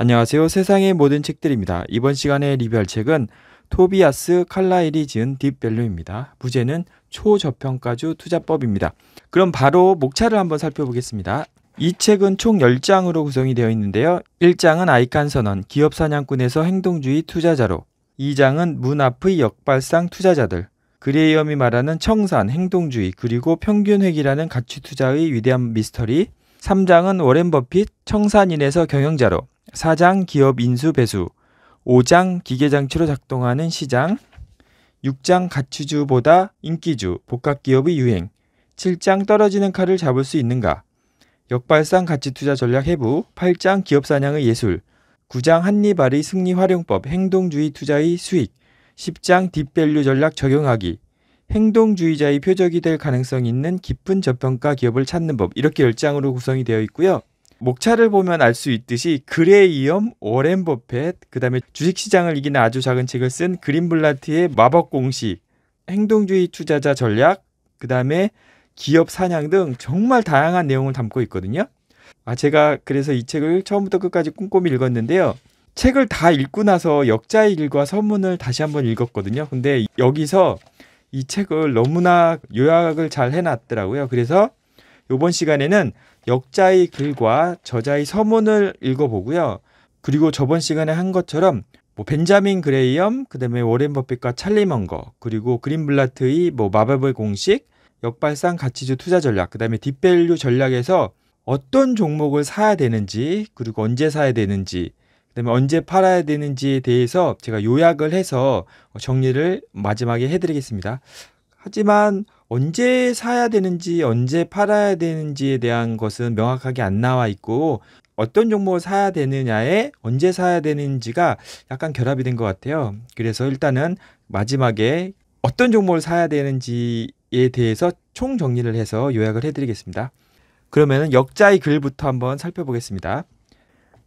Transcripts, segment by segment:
안녕하세요. 세상의 모든 책들입니다. 이번 시간에 리뷰할 책은 토비아스 칼라일이 지은 딥밸류입니다. 부제는 초저평가주 투자법입니다. 그럼 바로 목차를 한번 살펴보겠습니다. 이 책은 총 10장으로 구성이 되어 있는데요. 1장은 아이칸 선언, 기업 사냥꾼에서 행동주의 투자자로. 2장은 문 앞의 역발상 투자자들. 그레이엄이 말하는 청산, 행동주의, 그리고 평균회이라는 가치 투자의 위대한 미스터리. 3장은 워렌 버핏, 청산인에서 경영자로. 4장 기업 인수 배수, 5장 기계장치로 작동하는 시장, 6장 가치주보다 인기주, 복합기업의 유행, 7장 떨어지는 칼을 잡을 수 있는가, 역발상 가치투자 전략 해부, 8장 기업사냥의 예술, 9장 한니발의 승리 활용법, 행동주의 투자의 수익, 10장 딥밸류 전략 적용하기, 행동주의자의 표적이 될 가능성이 있는 깊은 저평가 기업을 찾는 법, 이렇게 10장으로 구성이 되어 있고요. 목차를 보면 알 수 있듯이 그레이엄, 오렌 버펫, 그다음에 주식시장을 이기는 아주 작은 책을 쓴 그린블라트의 마법 공식, 행동주의 투자자 전략, 그다음에 기업 사냥 등 정말 다양한 내용을 담고 있거든요. 아 제가 그래서 이 책을 처음부터 끝까지 꼼꼼히 읽었는데요. 책을 다 읽고 나서 역자의 일과 서문을 다시 한번 읽었거든요. 근데 여기서 이 책을 너무나 요약을 잘 해놨더라고요. 그래서 이번 시간에는 역자의 글과 저자의 서문을 읽어보고요. 그리고 저번 시간에 한 것처럼 뭐 벤자민 그레이엄, 그다음에 워렌 버핏과 찰리 먼거, 그리고 그린블라트의 뭐 마법의 공식, 역발상 가치주 투자 전략, 그다음에 딥밸류 전략에서 어떤 종목을 사야 되는지, 그리고 언제 사야 되는지, 그다음에 언제 팔아야 되는지에 대해서 제가 요약을 해서 정리를 마지막에 해드리겠습니다. 하지만 언제 사야 되는지 언제 팔아야 되는지에 대한 것은 명확하게 안 나와 있고 어떤 종목을 사야 되느냐에 언제 사야 되는지가 약간 결합이 된 것 같아요. 그래서 일단은 마지막에 어떤 종목을 사야 되는지에 대해서 총 정리를 해서 요약을 해드리겠습니다. 그러면 역자의 글부터 한번 살펴보겠습니다.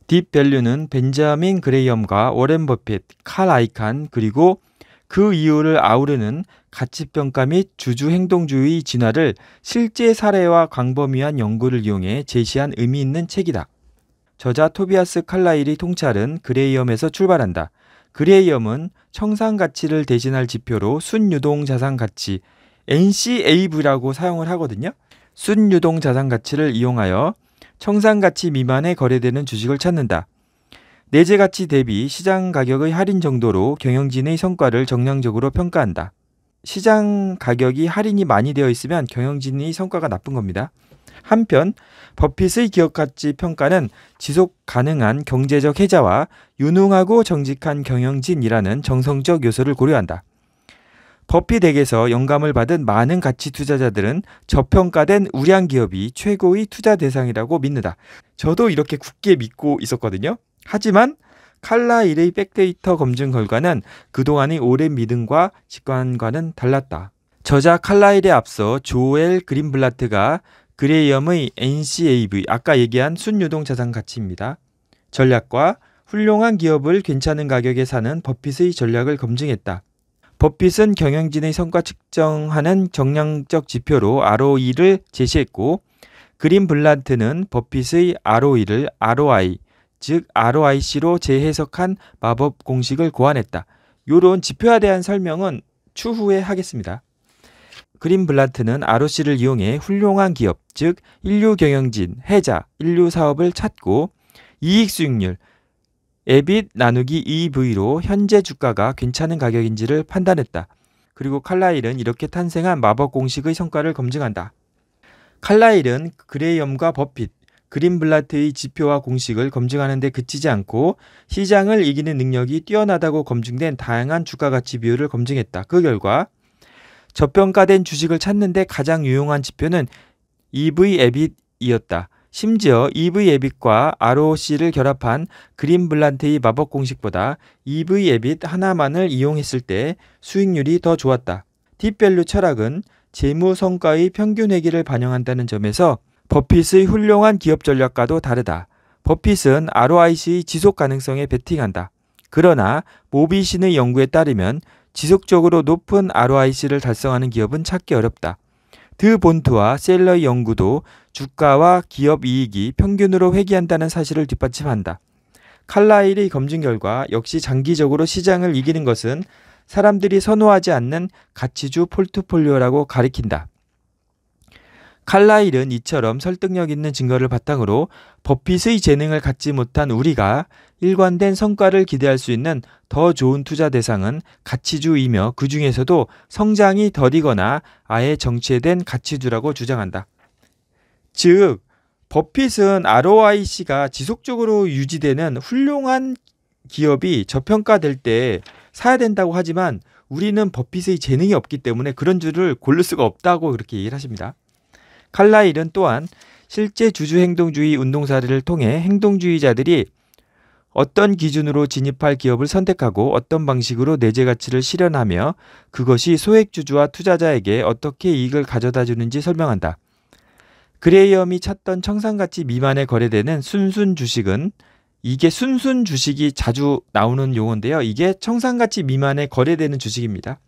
딥밸류는 벤자민 그레이엄과 워렌 버핏, 칼 아이칸 그리고 그 이유를 아우르는 가치평가 및 주주행동주의 진화를 실제 사례와 광범위한 연구를 이용해 제시한 의미 있는 책이다. 저자 토비아스 칼라일이 통찰은 그레이엄에서 출발한다. 그레이엄은 청산 가치를 대신할 지표로 순유동 자산 가치 NCAV라고 사용을 하거든요. 순유동 자산 가치를 이용하여 청산 가치 미만에 거래되는 주식을 찾는다. 내재 가치 대비 시장 가격의 할인 정도로 경영진의 성과를 정량적으로 평가한다. 시장 가격이 할인이 많이 되어 있으면 경영진의 성과가 나쁜 겁니다. 한편 버핏의 기업 가치 평가는 지속 가능한 경제적 해자와 유능하고 정직한 경영진이라는 정성적 요소를 고려한다. 버핏 에게서 영감을 받은 많은 가치 투자자들은 저평가된 우량 기업이 최고의 투자 대상이라고 믿는다. 저도 이렇게 굳게 믿고 있었거든요. 하지만 칼라1의 백데이터 검증 결과는 그동안의 오랜 믿음과 직관과는 달랐다. 저자 칼라1에 앞서 조엘 그린블라트가 그레이엄의 NCAV, 아까 얘기한 순유동 자산 가치입니다. 전략과 훌륭한 기업을 괜찮은 가격에 사는 버핏의 전략을 검증했다. 버핏은 경영진의 성과 측정하는 정량적 지표로 ROE를 제시했고 그린블란트는 버핏의 ROE를 ROI, 즉 ROIC로 재해석한 마법 공식을 고안했다. 요런 지표에 대한 설명은 추후에 하겠습니다. 그린블라트는 ROC를 이용해 훌륭한 기업, 즉 인류 경영진, 해자, 인류 사업을 찾고 이익 수익률, EBIT 나누기 EV로 현재 주가가 괜찮은 가격인지를 판단했다. 그리고 칼라일은 이렇게 탄생한 마법 공식의 성과를 검증한다. 칼라일은 그레이엄과 버핏, 그린블라트의 지표와 공식을 검증하는 데 그치지 않고 시장을 이기는 능력이 뛰어나다고 검증된 다양한 주가 가치 비율을 검증했다. 그 결과 저평가된 주식을 찾는데 가장 유용한 지표는 EV 에빗이었다 심지어 EV 에빗과 ROC를 결합한 그린블란테의 마법 공식보다 EV 에빗 하나만을 이용했을 때 수익률이 더 좋았다. 딥밸류 철학은 재무 성과의 평균 회기를 반영한다는 점에서 버핏의 훌륭한 기업 전략과도 다르다. 버핏은 ROIC 의 지속 가능성에 베팅한다. 그러나 모비신의 연구에 따르면 지속적으로 높은 ROIC를 달성하는 기업은 찾기 어렵다. 드 본트와 셀러의 연구도 주가와 기업 이익이 평균으로 회귀한다는 사실을 뒷받침한다. 칼라일의 검증 결과 역시 장기적으로 시장을 이기는 것은 사람들이 선호하지 않는 가치주 폴트폴리오라고 가리킨다. 칼라일은 이처럼 설득력 있는 증거를 바탕으로 버핏의 재능을 갖지 못한 우리가 일관된 성과를 기대할 수 있는 더 좋은 투자 대상은 가치주이며 그 중에서도 성장이 더디거나 아예 정체된 가치주라고 주장한다. 즉, 버핏은 ROIC가 지속적으로 유지되는 훌륭한 기업이 저평가될 때 사야 된다고 하지만 우리는 버핏의 재능이 없기 때문에 그런 줄을 고를 수가 없다고 그렇게 얘기를 하십니다. 칼라일은 또한 실제 주주행동주의 운동사를 통해 행동주의자들이 어떤 기준으로 진입할 기업을 선택하고 어떤 방식으로 내재 가치를 실현하며 그것이 소액주주와 투자자에게 어떻게 이익을 가져다 주는지 설명한다. 그레이엄이 찾던 청산가치 미만에 거래되는 순순 주식은 이게 순순 주식이 자주 나오는 용어인데요. 이게 청산가치 미만에 거래되는 주식입니다.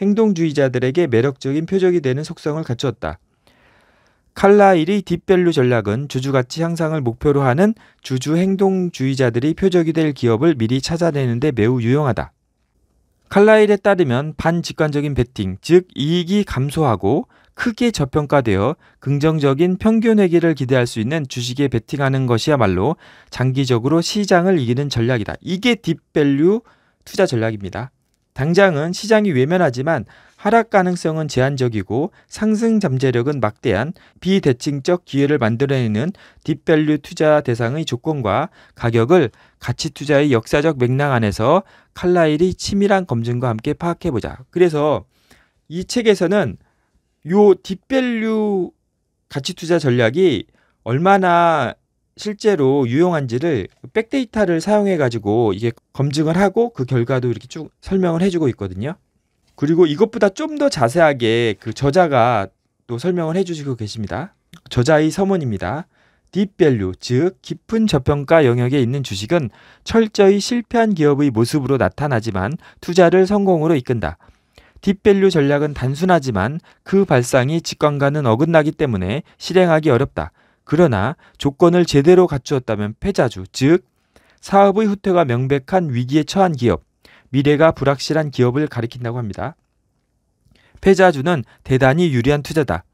행동주의자들에게 매력적인 표적이 되는 속성을 갖추었다. 칼라일의 딥밸류 전략은 주주가치 향상을 목표로 하는 주주 행동주의자들이 표적이 될 기업을 미리 찾아내는데 매우 유용하다. 칼라일에 따르면 반직관적인 베팅, 즉 이익이 감소하고 크게 저평가되어 긍정적인 평균 회계를 기대할 수 있는 주식에 베팅하는 것이야말로 장기적으로 시장을 이기는 전략이다. 이게 딥밸류 투자 전략입니다. 당장은 시장이 외면하지만 하락 가능성은 제한적이고 상승 잠재력은 막대한 비대칭적 기회를 만들어내는 딥밸류 투자 대상의 조건과 가격을 가치 투자의 역사적 맥락 안에서 칼라일이 치밀한 검증과 함께 파악해보자. 그래서 이 책에서는 요 딥밸류 가치 투자 전략이 얼마나 실제로 유용한지를 백데이터를 사용해 가지고 이게 검증을 하고 그 결과도 이렇게 쭉 설명을 해주고 있거든요. 그리고 이것보다 좀 더 자세하게 그 저자가 또 설명을 해주시고 계십니다. 저자의 서문입니다. 딥밸류, 즉 깊은 저평가 영역에 있는 주식은 철저히 실패한 기업의 모습으로 나타나지만 투자를 성공으로 이끈다. 딥밸류 전략은 단순하지만 그 발상이 직관과는 어긋나기 때문에 실행하기 어렵다. 그러나 조건을 제대로 갖추었다면 패자주, 즉 사업의 후퇴가 명백한 위기에 처한 기업, 미래가 불확실한 기업을 가리킨다고 합니다. 패자주는 대단히 유리한 투자다.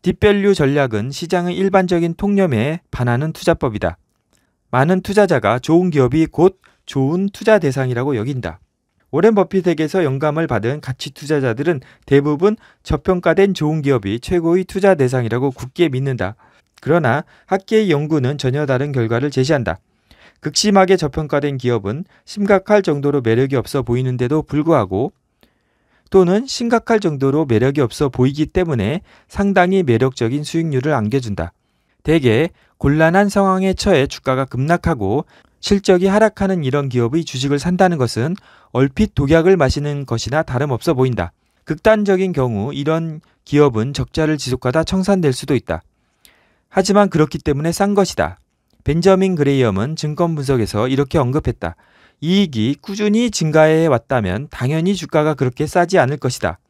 딥밸류 전략은 시장의 일반적인 통념에 반하는 투자법이다. 많은 투자자가 좋은 기업이 곧 좋은 투자 대상이라고 여긴다. 오랜 버핏에게서 영감을 받은 가치 투자자들은 대부분 저평가된 좋은 기업이 최고의 투자 대상이라고 굳게 믿는다. 그러나 학계의 연구는 전혀 다른 결과를 제시한다. 극심하게 저평가된 기업은 심각할 정도로 매력이 없어 보이는데도 불구하고 또는 심각할 정도로 매력이 없어 보이기 때문에 상당히 매력적인 수익률을 안겨준다. 대개 곤란한 상황에 처해 주가가 급락하고 실적이 하락하는 이런 기업의 주식을 산다는 것은 얼핏 독약을 마시는 것이나 다름없어 보인다. 극단적인 경우 이런 기업은 적자를 지속하다 청산될 수도 있다. 하지만 그렇기 때문에 싼 것이다. 벤저민 그레이엄은 증권 분석에서 이렇게 언급했다. 이익이 꾸준히 증가해 왔다면 당연히 주가가 그렇게 싸지 않을 것이다.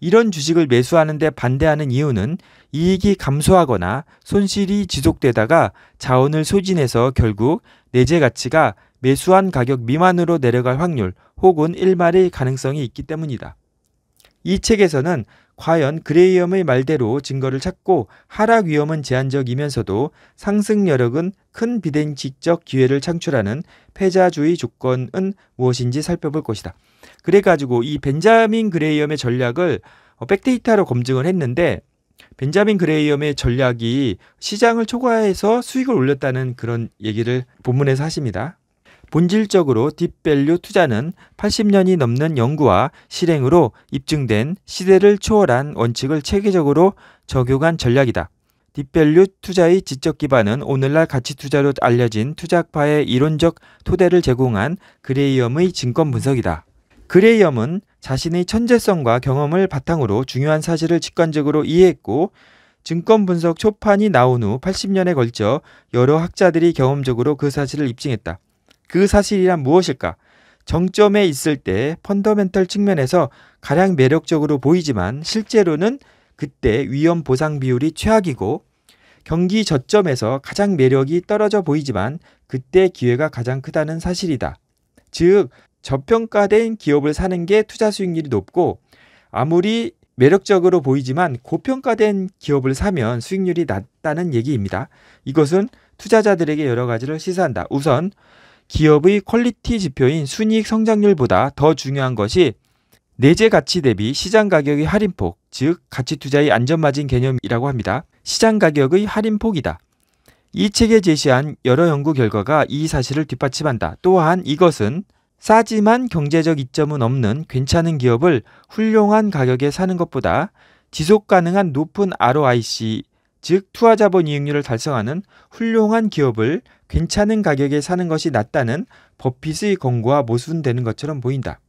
이런 주식을 매수하는데 반대하는 이유는 이익이 감소하거나 손실이 지속되다가 자원을 소진해서 결국 내재 가치가 매수한 가격 미만으로 내려갈 확률 혹은 일말의 가능성이 있기 때문이다. 이 책에서는 과연 그레이엄의 말대로 증거를 찾고 하락 위험은 제한적이면서도 상승 여력은 큰비대 e n 적 기회를 창출하는 패자주의 조건은 무엇인지 살펴볼 것이다. 그래가지고 이 벤자민 그레이엄의 전략을 어, 백데이터로 검증을 했는데 벤자민 그레이엄의 전략이 시장을 초과해서 수익을 올렸다는 그런 얘기를 본문에서 하십니다. 본질적으로 딥밸류 투자는 80년이 넘는 연구와 실행으로 입증된 시대를 초월한 원칙을 체계적으로 적용한 전략이다. 딥밸류 투자의 지적 기반은 오늘날 가치 투자로 알려진 투자파의 이론적 토대를 제공한 그레이엄의 증권 분석이다. 그레이엄은 자신의 천재성과 경험을 바탕으로 중요한 사실을 직관적으로 이해했고 증권 분석 초판이 나온 후 80년에 걸쳐 여러 학자들이 경험적으로 그 사실을 입증했다. 그 사실이란 무엇일까? 정점에 있을 때 펀더멘털 측면에서 가장 매력적으로 보이지만 실제로는 그때 위험 보상 비율이 최악이고 경기 저점에서 가장 매력이 떨어져 보이지만 그때 기회가 가장 크다는 사실이다. 즉, 저평가된 기업을 사는 게 투자 수익률이 높고 아무리 매력적으로 보이지만 고평가된 기업을 사면 수익률이 낮다는 얘기입니다. 이것은 투자자들에게 여러 가지를 시사한다. 우선 기업의 퀄리티 지표인 순이익 성장률보다 더 중요한 것이 내재 가치 대비 시장 가격의 할인폭, 즉 가치 투자의 안전마진 개념이라고 합니다. 시장 가격의 할인폭이다. 이 책에 제시한 여러 연구 결과가 이 사실을 뒷받침한다. 또한 이것은 싸지만 경제적 이점은 없는 괜찮은 기업을 훌륭한 가격에 사는 것보다 지속 가능한 높은 ROIC 즉투하 자본 이익률을 달성하는 훌륭한 기업을 괜찮은 가격에 사는 것이 낫다는 버핏의 권고와 모순되는 것처럼 보인다.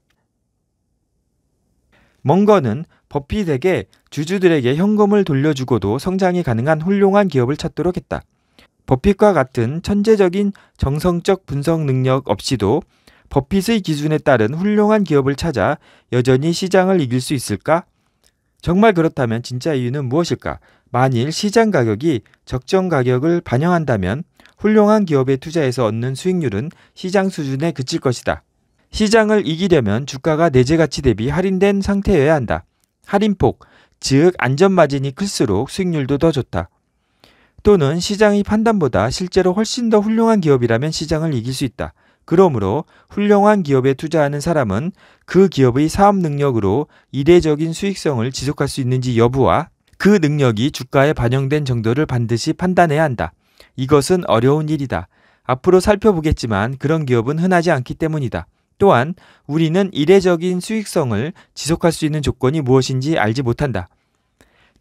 먼거는 버핏에게 주주들에게 현금을 돌려주고도 성장이 가능한 훌륭한 기업을 찾도록 했다. 버핏과 같은 천재적인 정성적 분석 능력 없이도 버핏의 기준에 따른 훌륭한 기업을 찾아 여전히 시장을 이길 수 있을까? 정말 그렇다면 진짜 이유는 무엇일까? 만일 시장 가격이 적정 가격을 반영한다면 훌륭한 기업에 투자해서 얻는 수익률은 시장 수준에 그칠 것이다. 시장을 이기려면 주가가 내재 가치 대비 할인된 상태여야 한다. 할인폭, 즉 안전 마진이 클수록 수익률도 더 좋다. 또는 시장의 판단보다 실제로 훨씬 더 훌륭한 기업이라면 시장을 이길 수 있다. 그러므로 훌륭한 기업에 투자하는 사람은 그 기업의 사업 능력으로 이례적인 수익성을 지속할 수 있는지 여부와 그 능력이 주가에 반영된 정도를 반드시 판단해야 한다. 이것은 어려운 일이다. 앞으로 살펴보겠지만 그런 기업은 흔하지 않기 때문이다. 또한 우리는 이례적인 수익성을 지속할 수 있는 조건이 무엇인지 알지 못한다.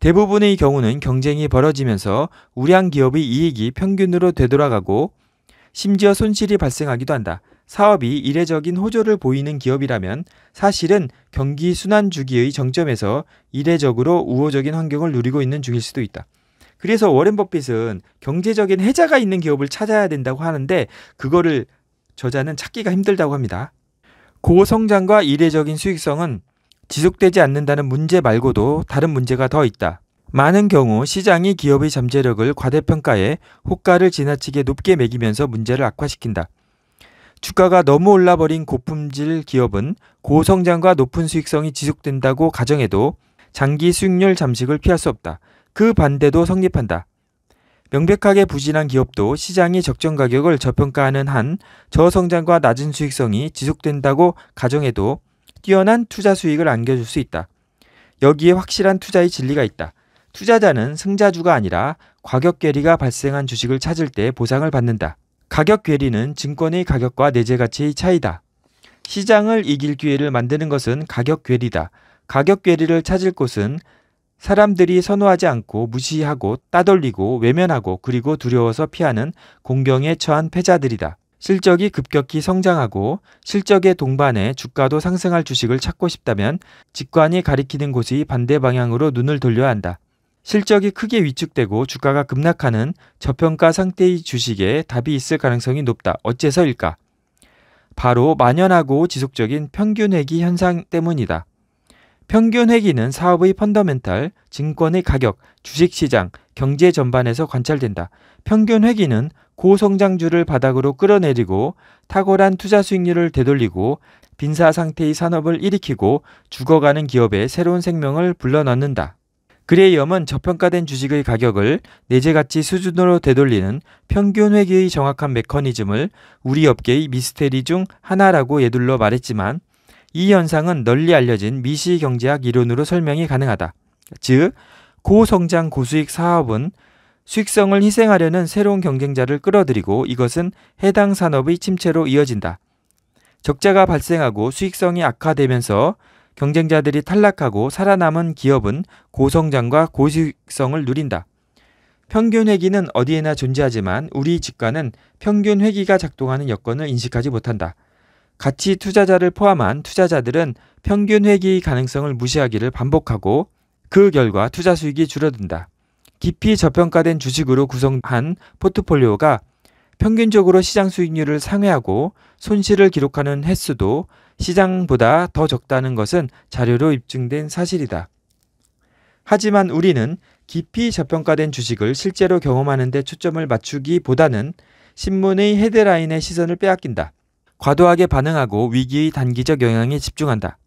대부분의 경우는 경쟁이 벌어지면서 우량 기업의 이익이 평균으로 되돌아가고 심지어 손실이 발생하기도 한다. 사업이 이례적인 호조를 보이는 기업이라면 사실은 경기 순환 주기의 정점에서 이례적으로 우호적인 환경을 누리고 있는 중일 수도 있다. 그래서 워렌 버핏은 경제적인 해자가 있는 기업을 찾아야 된다고 하는데 그거를 저자는 찾기가 힘들다고 합니다. 고성장과 이례적인 수익성은 지속되지 않는다는 문제 말고도 다른 문제가 더 있다. 많은 경우 시장이 기업의 잠재력을 과대평가해 호가를 지나치게 높게 매기면서 문제를 악화시킨다. 주가가 너무 올라버린 고품질 기업은 고성장과 높은 수익성이 지속된다고 가정해도 장기 수익률 잠식을 피할 수 없다. 그 반대도 성립한다. 명백하게 부진한 기업도 시장이 적정 가격을 저평가하는 한 저성장과 낮은 수익성이 지속된다고 가정해도 뛰어난 투자 수익을 안겨줄 수 있다. 여기에 확실한 투자의 진리가 있다. 투자자는 승자주가 아니라 과격계리가 발생한 주식을 찾을 때 보상을 받는다. 가격 괴리는 증권의 가격과 내재 가치의 차이다. 시장을 이길 기회를 만드는 것은 가격 괴리다. 가격 괴리를 찾을 곳은 사람들이 선호하지 않고 무시하고 따돌리고 외면하고 그리고 두려워서 피하는 공경에 처한 패자들이다. 실적이 급격히 성장하고 실적의 동반에 주가도 상승할 주식을 찾고 싶다면 직관이 가리키는 곳이 반대 방향으로 눈을 돌려야 한다. 실적이 크게 위축되고 주가가 급락하는 저평가 상태의 주식에 답이 있을 가능성이 높다. 어째서일까? 바로 만연하고 지속적인 평균회기 현상 때문이다. 평균회기는 사업의 펀더멘탈, 증권의 가격, 주식시장, 경제 전반에서 관찰된다. 평균회기는 고성장주를 바닥으로 끌어내리고 탁월한 투자 수익률을 되돌리고 빈사 상태의 산업을 일으키고 죽어가는 기업에 새로운 생명을 불러넣는다. 그레이엄은 저평가된 주식의 가격을 내재가치 수준으로 되돌리는 평균 회계의 정확한 메커니즘을 우리 업계의 미스테리 중 하나라고 예둘러 말했지만 이 현상은 널리 알려진 미시 경제학 이론으로 설명이 가능하다. 즉, 고성장 고수익 사업은 수익성을 희생하려는 새로운 경쟁자를 끌어들이고 이것은 해당 산업의 침체로 이어진다. 적자가 발생하고 수익성이 악화되면서 경쟁자들이 탈락하고 살아남은 기업은 고성장과 고수익성을 누린다. 평균 회기는 어디에나 존재하지만 우리 직관은 평균 회기가 작동하는 여건을 인식하지 못한다. 가치 투자자를 포함한 투자자들은 평균 회기 가능성을 무시하기를 반복하고 그 결과 투자 수익이 줄어든다. 깊이 저평가된 주식으로 구성한 포트폴리오가 평균적으로 시장 수익률을 상회하고 손실을 기록하는 횟수도 시장보다 더 적다는 것은 자료로 입증된 사실이다. 하지만 우리는 깊이 저평가된 주식을 실제로 경험하는 데 초점을 맞추기보다는 신문의 헤드라인의 시선을 빼앗긴다. 과도하게 반응하고 위기의 단기적 영향에 집중한다.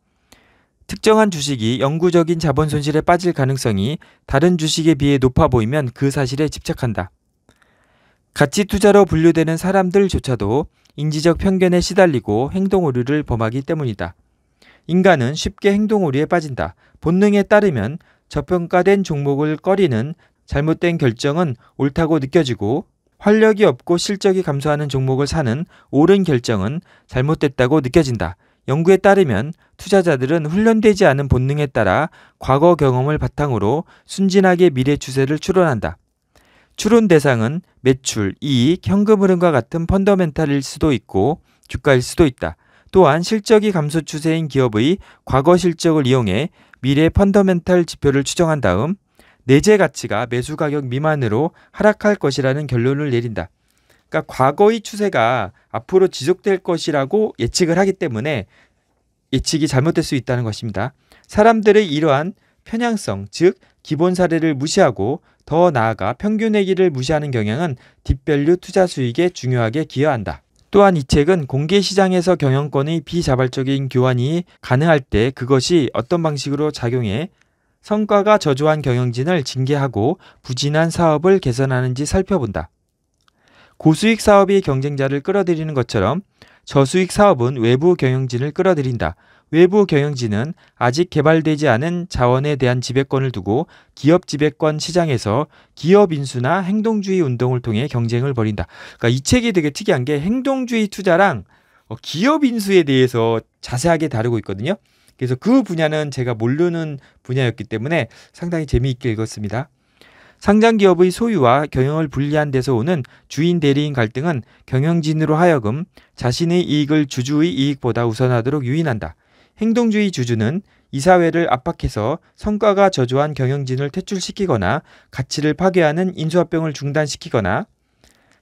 특정한 주식이 영구적인 자본 손실에 빠질 가능성이 다른 주식에 비해 높아 보이면 그 사실에 집착한다. 가치 투자로 분류되는 사람들조차도 인지적 편견에 시달리고 행동 오류를 범하기 때문이다. 인간은 쉽게 행동 오류에 빠진다. 본능에 따르면 저평가된 종목을 꺼리는 잘못된 결정은 옳다고 느껴지고 활력이 없고 실적이 감소하는 종목을 사는 옳은 결정은 잘못됐다고 느껴진다. 연구에 따르면 투자자들은 훈련되지 않은 본능에 따라 과거 경험을 바탕으로 순진하게 미래 추세를 추론한다. 추론 대상은 매출, 이익, 현금 흐름과 같은 펀더멘탈일 수도 있고 주가일 수도 있다. 또한 실적이 감소 추세인 기업의 과거 실적을 이용해 미래 펀더멘탈 지표를 추정한 다음 내재 가치가 매수 가격 미만으로 하락할 것이라는 결론을 내린다. 그러니까 과거의 추세가 앞으로 지속될 것이라고 예측을 하기 때문에 예측이 잘못될 수 있다는 것입니다. 사람들의 이러한 편향성, 즉 기본 사례를 무시하고 더 나아가 평균액기를 무시하는 경향은 딥밸류 투자 수익에 중요하게 기여한다. 또한 이 책은 공개 시장에서 경영권의 비자발적인 교환이 가능할 때 그것이 어떤 방식으로 작용해 성과가 저조한 경영진을 징계하고 부진한 사업을 개선하는지 살펴본다. 고수익 사업이 경쟁자를 끌어들이는 것처럼 저수익 사업은 외부 경영진을 끌어들인다. 외부 경영진은 아직 개발되지 않은 자원에 대한 지배권을 두고 기업 지배권 시장에서 기업 인수나 행동주의 운동을 통해 경쟁을 벌인다. 그러니까 이 책이 되게 특이한 게 행동주의 투자랑 어, 기업 인수에 대해서 자세하게 다루고 있거든요. 그래서 그 분야는 제가 모르는 분야였기 때문에 상당히 재미있게 읽었습니다. 상장 기업의 소유와 경영을 분리한 데서 오는 주인 대리인 갈등은 경영진으로 하여금 자신의 이익을 주주의 이익보다 우선하도록 유인한다. 행동주의 주주는 이사회를 압박해서 성과가 저조한 경영진을 퇴출시키거나 가치를 파괴하는 인수합병을 중단시키거나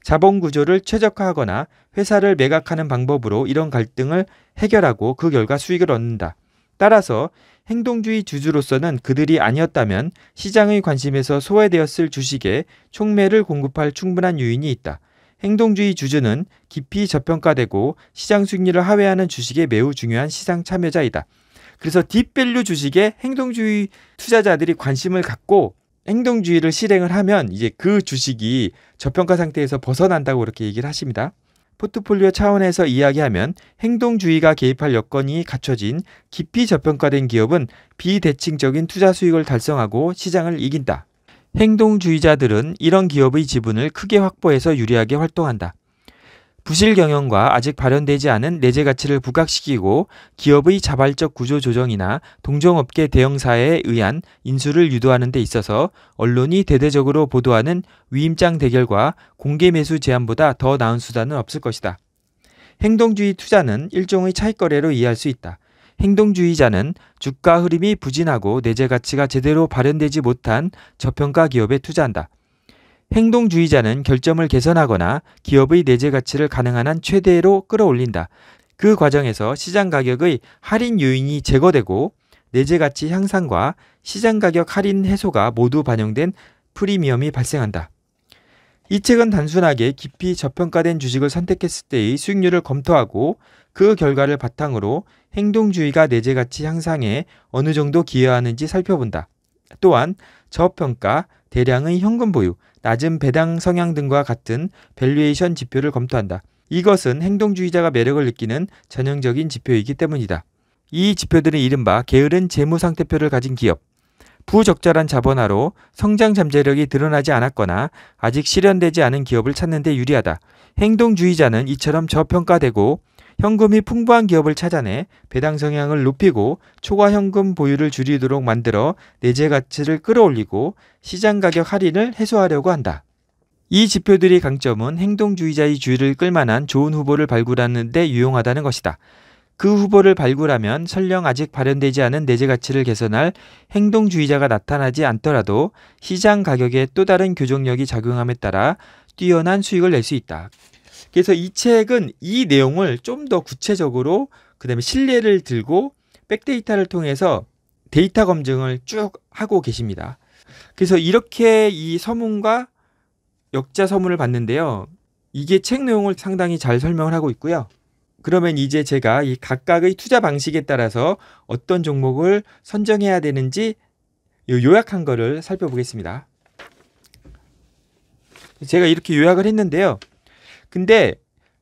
자본 구조를 최적화하거나 회사를 매각하는 방법으로 이런 갈등을 해결하고 그 결과 수익을 얻는다. 따라서 행동주의 주주로서는 그들이 아니었다면 시장의 관심에서 소외되었을 주식에 촉매를 공급할 충분한 유인이 있다. 행동주의 주주는 깊이 저평가되고 시장 수익를 하회하는 주식에 매우 중요한 시장 참여자이다. 그래서 딥밸류 주식에 행동주의 투자자들이 관심을 갖고 행동주의를 실행을 하면 이제 그 주식이 저평가 상태에서 벗어난다고 그렇게 얘기를 하십니다. 포트폴리오 차원에서 이야기하면 행동주의가 개입할 여건이 갖춰진 깊이 저평가된 기업은 비대칭적인 투자 수익을 달성하고 시장을 이긴다. 행동주의자들은 이런 기업의 지분을 크게 확보해서 유리하게 활동한다. 부실 경영과 아직 발현되지 않은 내재 가치를 부각시키고 기업의 자발적 구조 조정이나 동종업계 대형사에 의한 인수를 유도하는 데 있어서 언론이 대대적으로 보도하는 위임장 대결과 공개 매수 제한보다 더 나은 수단은 없을 것이다. 행동주의 투자는 일종의 차익거래로 이해할 수 있다. 행동주의자는 주가 흐름이 부진하고 내재 가치가 제대로 발현되지 못한 저평가 기업에 투자한다. 행동주의자는 결점을 개선하거나 기업의 내재 가치를 가능한 한 최대로 끌어올린다. 그 과정에서 시장 가격의 할인 요인이 제거되고 내재 가치 향상과 시장 가격 할인 해소가 모두 반영된 프리미엄이 발생한다. 이 책은 단순하게 깊이 저평가된 주식을 선택했을 때의 수익률을 검토하고 그 결과를 바탕으로 행동주의가 내재 가치 향상에 어느 정도 기여하는지 살펴본다. 또한 저평가, 대량의 현금 보유, 낮은 배당 성향 등과 같은 밸류에이션 지표를 검토한다. 이것은 행동주의자가 매력을 느끼는 전형적인 지표이기 때문이다. 이 지표들은 이른바 게으른 재무 상태표를 가진 기업, 부적절한 자본화로 성장 잠재력이 드러나지 않았거나 아직 실현되지 않은 기업을 찾는 데 유리하다. 행동주의자는 이처럼 저평가되고 현금이 풍부한 기업을 찾아내 배당 성향을 높이고 초과 현금 보유를 줄이도록 만들어 내재 가치를 끌어올리고 시장 가격 할인을 해소하려고 한다. 이 지표들의 강점은 행동주의자의 주의를 끌만한 좋은 후보를 발굴하는 데 유용하다는 것이다. 그 후보를 발굴하면 설령 아직 발현되지 않은 내재 가치를 개선할 행동주의자가 나타나지 않더라도 시장 가격에 또 다른 교정력이 작용함에 따라 뛰어난 수익을 낼 수 있다. 그래서 이 책은 이 내용을 좀 더 구체적으로 그다음에 신뢰를 들고 백데이터를 통해서 데이터 검증을 쭉 하고 계십니다. 그래서 이렇게 이 서문과 역자 서문을 봤는데요. 이게 책 내용을 상당히 잘 설명을 하고 있고요. 그러면 이제 제가 이 각각의 투자 방식에 따라서 어떤 종목을 선정해야 되는지 요약한 거를 살펴보겠습니다. 제가 이렇게 요약을 했는데요. 근데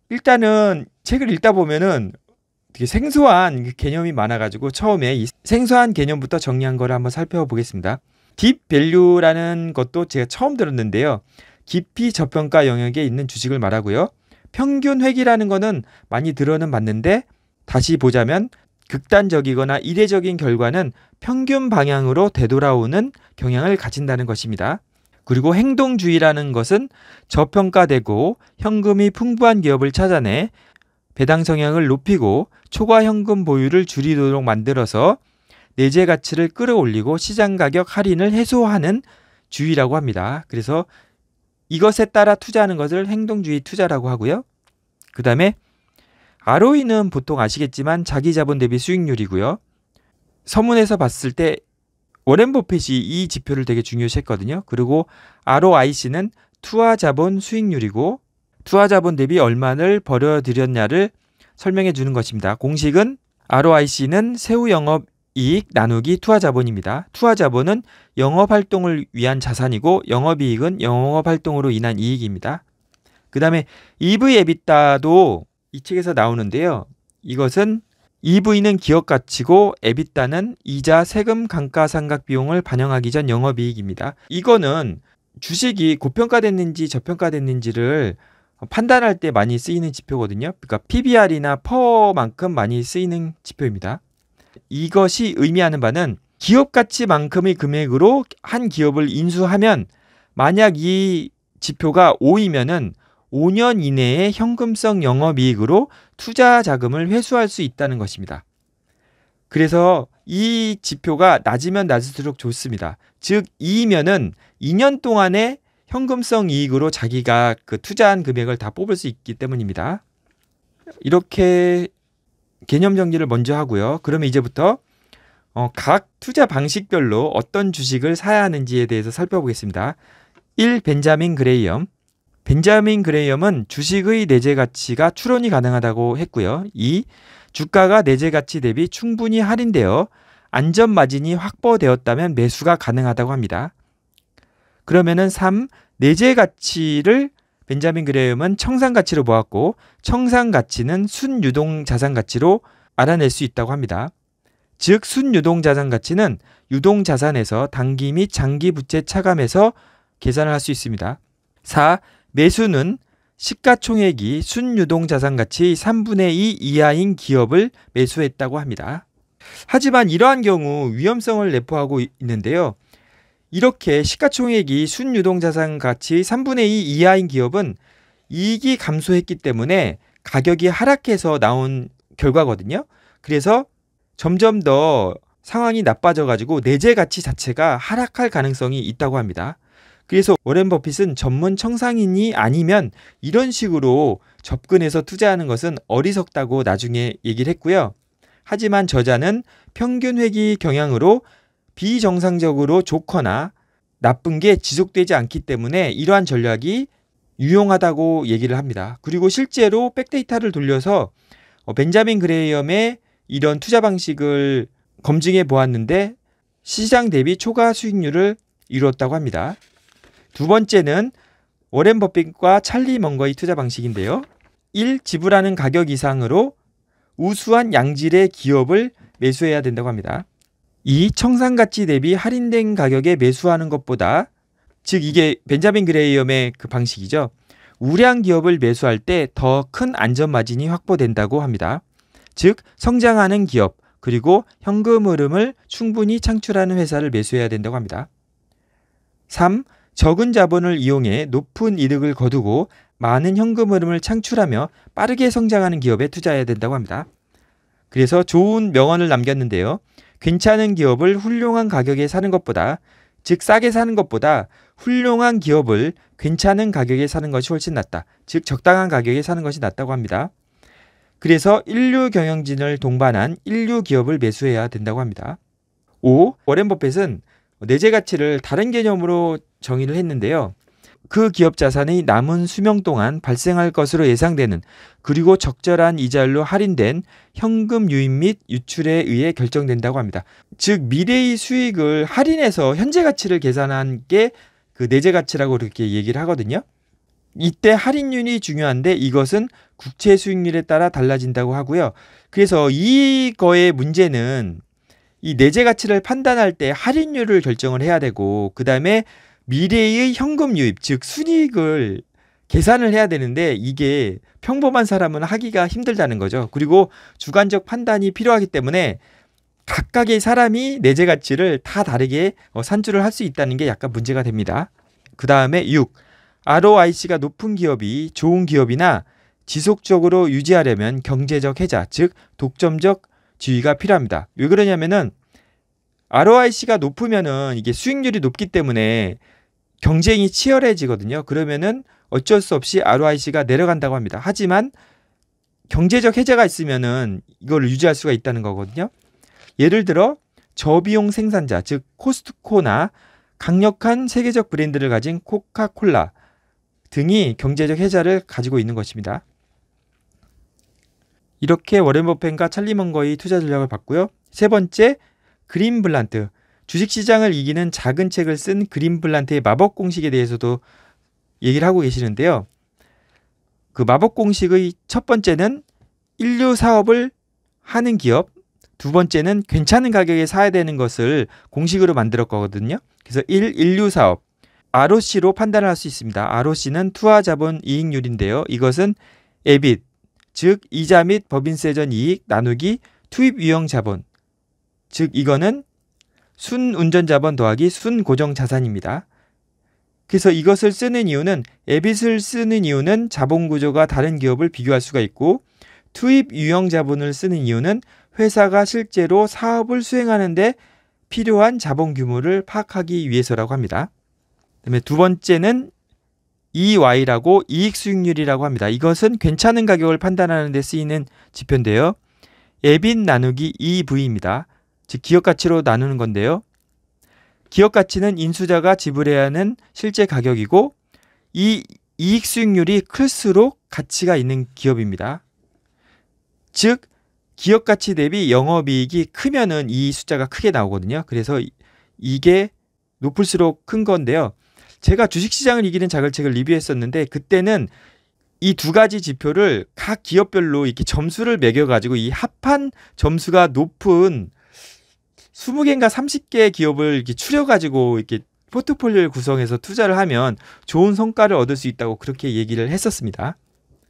일단은 책을 읽다 보면은 되게 생소한 그 개념이 많아가지고 처음에 이 생소한 개념부터 정리한 거를 한번 살펴보겠습니다. 딥 밸류라는 것도 제가 처음 들었는데요. 깊이 저평가 영역에 있는 주식을 말하고요. 평균 회기라는 거는 많이 들어는 봤는데 다시 보자면 극단적이거나 이례적인 결과는 평균 방향으로 되돌아오는 경향을 가진다는 것입니다. 그리고 행동주의라는 것은 저평가되고 현금이 풍부한 기업을 찾아내 배당 성향을 높이고 초과 현금 보유를 줄이도록 만들어서 내재 가치를 끌어올리고 시장 가격 할인을 해소하는 주의라고 합니다. 그래서 이것에 따라 투자하는 것을 행동주의 투자라고 하고요. 그 다음에 ROE는 보통 아시겠지만 자기 자본 대비 수익률이고요. 서문에서 봤을 때 워렌 버핏이 이 지표를 되게 중요시했거든요. 그리고 ROIC는 투하 자본 수익률이고 투하 자본 대비 얼마를 벌여들였냐를 설명해 주는 것입니다. 공식은 ROIC는 세후 영업 이익 나누기 투하자본입니다투하자본은 영업활동을 위한 자산이고 영업이익은 영업활동으로 인한 이익입니다. 그 다음에 EV 에비타도 이 책에서 나오는데요. 이것은 EV는 기업 가치고 에비타는 이자 세금 감가상각 비용을 반영하기 전 영업이익입니다. 이거는 주식이 고평가됐는지 저평가됐는지를 판단할 때 많이 쓰이는 지표거든요. 그러니까 PBR이나 퍼만큼 많이 쓰이는 지표입니다. 이것이 의미하는 바는 기업 가치만큼의 금액으로 한 기업을 인수하면 만약 이 지표가 5이면은 5년 이내에 현금성 영업이익으로 투자 자금을 회수할 수 있다는 것입니다. 그래서 이 지표가 낮으면 낮을수록 좋습니다. 즉 2이면은 2년 동안에 현금성 이익으로 자기가 그 투자한 금액을 다 뽑을 수 있기 때문입니다. 이렇게 개념 정리를 먼저 하고요. 그러면 이제부터 어, 각 투자 방식별로 어떤 주식을 사야 하는지에 대해서 살펴보겠습니다. 1. 벤자민 그레이엄. 벤자민 그레이엄은 주식의 내재 가치가 추론이 가능하다고 했고요. 2. 주가가 내재 가치 대비 충분히 할인되어 안전 마진이 확보되었다면 매수가 가능하다고 합니다. 그러면은 3. 내재 가치를 벤자민 그레엄은 청산 가치로 보았고 청산 가치는 순유동 자산 가치로 알아낼 수 있다고 합니다. 즉 순유동 자산 가치는 유동 자산에서 단기 및 장기 부채 차감해서 계산을 할 수 있습니다. 4. 매수는 시가총액이 순유동 자산 가치 3분의 2 이하인 기업을 매수했다고 합니다. 하지만 이러한 경우 위험성을 내포하고 있는데요. 이렇게 시가총액이 순유동자산 가치 3분의 2 이하인 기업은 이익이 감소했기 때문에 가격이 하락해서 나온 결과거든요. 그래서 점점 더 상황이 나빠져가지고 내재 가치 자체가 하락할 가능성이 있다고 합니다. 그래서 워렌 버핏은 전문 청상인이 아니면 이런 식으로 접근해서 투자하는 것은 어리석다고 나중에 얘기를 했고요. 하지만 저자는 평균 회기 경향으로 비정상적으로 좋거나 나쁜 게 지속되지 않기 때문에 이러한 전략이 유용하다고 얘기를 합니다. 그리고 실제로 백데이터를 돌려서 어, 벤자민 그레이엄의 이런 투자 방식을 검증해 보았는데 시장 대비 초과 수익률을 이루었다고 합니다. 두 번째는 워렌 버핏과 찰리 멍거의 투자 방식인데요. 1. 지불하는 가격 이상으로 우수한 양질의 기업을 매수해야 된다고 합니다. 이 청산가치 대비 할인된 가격에 매수하는 것보다 즉 이게 벤자민 그레이엄의 그 방식이죠. 우량 기업을 매수할 때 더 큰 안전 마진이 확보된다고 합니다. 즉 성장하는 기업 그리고 현금 흐름을 충분히 창출하는 회사를 매수해야 된다고 합니다. 3. 적은 자본을 이용해 높은 이득을 거두고 많은 현금 흐름을 창출하며 빠르게 성장하는 기업에 투자해야 된다고 합니다. 그래서 좋은 명언을 남겼는데요. 괜찮은 기업을 훌륭한 가격에 사는 것보다 즉 싸게 사는 것보다 훌륭한 기업을 괜찮은 가격에 사는 것이 훨씬 낫다. 즉 적당한 가격에 사는 것이 낫다고 합니다. 그래서 인류 경영진을 동반한 인류 기업을 매수해야 된다고 합니다. 5. 워렌 버핏은 내재 가치를 다른 개념으로 정의를 했는데요. 그 기업 자산의 남은 수명 동안 발생할 것으로 예상되는 그리고 적절한 이자율로 할인된 현금 유입 및 유출에 의해 결정된다고 합니다. 즉 미래의 수익을 할인해서 현재 가치를 계산한 게 그 내재 가치라고 이렇게 얘기를 하거든요. 이때 할인율이 중요한데 이것은 국채 수익률에 따라 달라진다고 하고요. 그래서 이거의 문제는 이 내재 가치를 판단할 때 할인율을 결정을 해야 되고 그다음에 미래의 현금 유입 즉 순이익을 계산을 해야 되는데 이게 평범한 사람은 하기가 힘들다는 거죠. 그리고 주관적 판단이 필요하기 때문에 각각의 사람이 내재 가치를 다 다르게 어, 산출을 할 수 있다는 게 약간 문제가 됩니다. 그 다음에 6. ROIC가 높은 기업이 좋은 기업이나 지속적으로 유지하려면 경제적 해자, 즉 독점적 지위가 필요합니다. 왜 그러냐면은 ROIC가 높으면은 이게 수익률이 높기 때문에 경쟁이 치열해지거든요. 그러면은 어쩔 수 없이 ROIC가 내려간다고 합니다. 하지만 경제적 해제가 있으면은 이걸 유지할 수가 있다는 거거든요. 예를 들어 저비용 생산자 즉 코스트코나 강력한 세계적 브랜드를 가진 코카콜라 등이 경제적 해자를 가지고 있는 것입니다. 이렇게 워렌 버펜과 찰리 먼거의 투자 전략을 봤고요. 세 번째 그린 블란트 주식시장을 이기는 작은 책을 쓴 그린블란트의 마법 공식에 대해서도 얘기를 하고 계시는데요. 그 마법 공식의 첫 번째는 인류 사업을 하는 기업, 두 번째는 괜찮은 가격에 사야 되는 것을 공식으로 만들었거든요. 그래서 1. 인류 사업. ROC로 판단을 할수 있습니다. ROC는 투하 자본 이익률인데요. 이것은 EBIT, 즉 이자 및 법인세 전 이익 나누기 투입 유형 자본. 즉 이거는 순 운전자본 더하기 순 고정 자산입니다. 그래서 이것을 쓰는 이유는 에빗을 쓰는 이유는 자본 구조가 다른 기업을 비교할 수가 있고 투입 유형 자본을 쓰는 이유는 회사가 실제로 사업을 수행하는데 필요한 자본 규모를 파악하기 위해서라고 합니다. 그다음에 두 번째는 EY라고 이익 수익률이라고 합니다. 이것은 괜찮은 가격을 판단하는 데 쓰이는 지표인데요. 에빗 나누기 EV입니다. 즉 기업 가치로 나누는 건데요. 기업 가치는 인수자가 지불해야 하는 실제 가격이고 이 이익 수익률이 클수록 가치가 있는 기업입니다. 즉 기업 가치 대비 영업 이익이 크면은 이 숫자가 크게 나오거든요. 그래서 이게 높을수록 큰 건데요. 제가 주식시장을 이기는 자글책을 리뷰했었는데 그때는 이 두 가지 지표를 각 기업별로 이렇게 점수를 매겨 가지고 이 합한 점수가 높은 20개인가 30개의 기업을 이렇게 추려가지고 이렇게 포트폴리오를 구성해서 투자를 하면 좋은 성과를 얻을 수 있다고 그렇게 얘기를 했었습니다.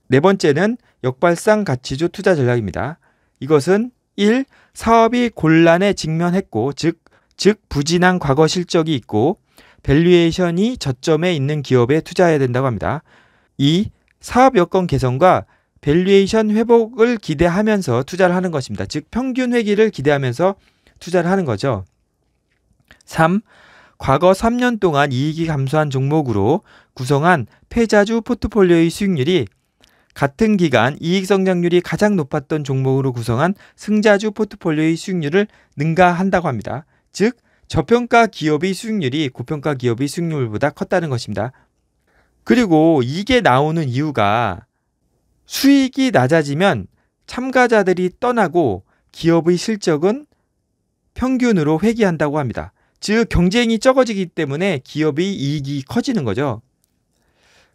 네 번째는 역발상 가치주 투자 전략입니다. 이것은 1. 사업이 곤란에 직면했고 즉, 즉 부진한 과거 실적이 있고 밸류에이션이 저점에 있는 기업에 투자해야 된다고 합니다. 2. 사업 여건 개선과 밸류에이션 회복을 기대하면서 투자를 하는 것입니다. 즉 평균 회기를 기대하면서 투자를 하는 거죠. 3. 과거 3년 동안 이익이 감소한 종목으로 구성한 폐자주 포트폴리오의 수익률이 같은 기간 이익 성장률이 가장 높았던 종목으로 구성한 승자주 포트폴리오의 수익률을 능가한다고 합니다. 즉, 저평가 기업의 수익률이 고평가 기업의 수익률보다 컸다는 것입니다. 그리고 이게 나오는 이유가 수익이 낮아지면 참가자들이 떠나고 기업의 실적은 평균으로 회귀한다고 합니다. 즉 경쟁이 적어지기 때문에 기업의 이익이 커지는 거죠.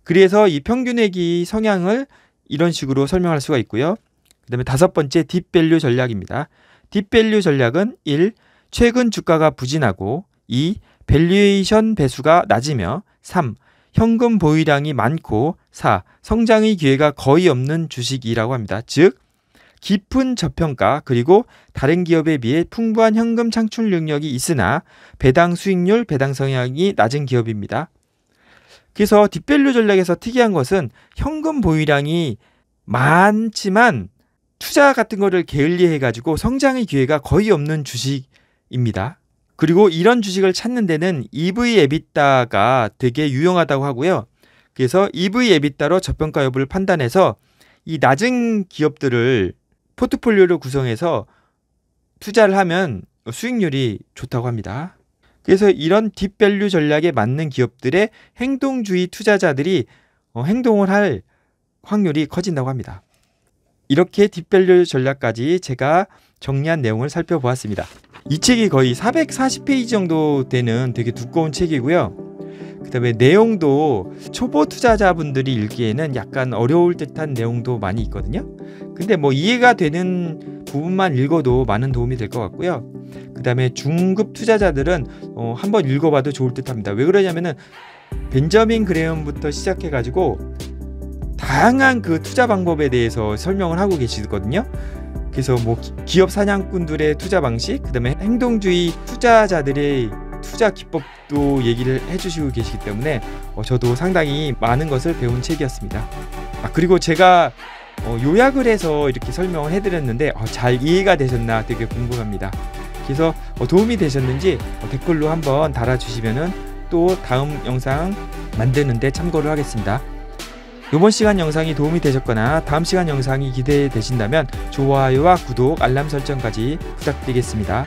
그래서 이 평균회귀 성향을 이런 식으로 설명할 수가 있고요. 그다음에 다섯 번째 딥밸류 전략입니다. 딥밸류 전략은 1. 최근 주가가 부진하고 2. 밸류에이션 배수가 낮으며 3. 현금 보유량이 많고 4. 성장의 기회가 거의 없는 주식이라고 합니다. 즉 깊은 저평가 그리고 다른 기업에 비해 풍부한 현금 창출 능력이 있으나 배당 수익률, 배당 성향이 낮은 기업입니다. 그래서 딥밸류 전략에서 특이한 것은 현금 보유량이 많지만 투자 같은 거를 게을리해 가지고 성장의 기회가 거의 없는 주식입니다. 그리고 이런 주식을 찾는 데는 EV 에비타가 되게 유용하다고 하고요. 그래서 EV 에비타로 저평가 여부를 판단해서 이 낮은 기업들을 포트폴리오를 구성해서 투자를 하면 수익률이 좋다고 합니다. 그래서 이런 딥밸류 전략에 맞는 기업들의 행동주의 투자자들이 어, 행동을 할 확률이 커진다고 합니다. 이렇게 딥밸류 전략까지 제가 정리한 내용을 살펴보았습니다. 이 책이 거의 440페이지 정도 되는 되게 두꺼운 책이고요. 그다음에 내용도 초보 투자자분들이 읽기에는 약간 어려울 듯한 내용도 많이 있거든요. 근데 뭐 이해가 되는 부분만 읽어도 많은 도움이 될 것 같고요. 그다음에 중급 투자자들은 어, 한번 읽어봐도 좋을 듯합니다. 왜 그러냐면은 벤저민 그레엄부터 시작해가지고 다양한 그 투자 방법에 대해서 설명을 하고 계시거든요. 그래서 뭐 기업 사냥꾼들의 투자 방식, 그다음에 행동주의 투자자들의 투자 기법도 얘기를 해주시고 계시기 때문에 어, 저도 상당히 많은 것을 배운 책이었습니다. 아, 그리고 제가 어, 요약을 해서 이렇게 설명을 해드렸는데 어, 잘 이해가 되셨나 되게 궁금합니다. 그래서 어, 도움이 되셨는지 어, 댓글로 한번 달아주시면 또 다음 영상 만드는데 참고를 하겠습니다. 이번 시간 영상이 도움이 되셨거나 다음 시간 영상이 기대되신다면 좋아요와 구독, 알람 설정까지 부탁드리겠습니다.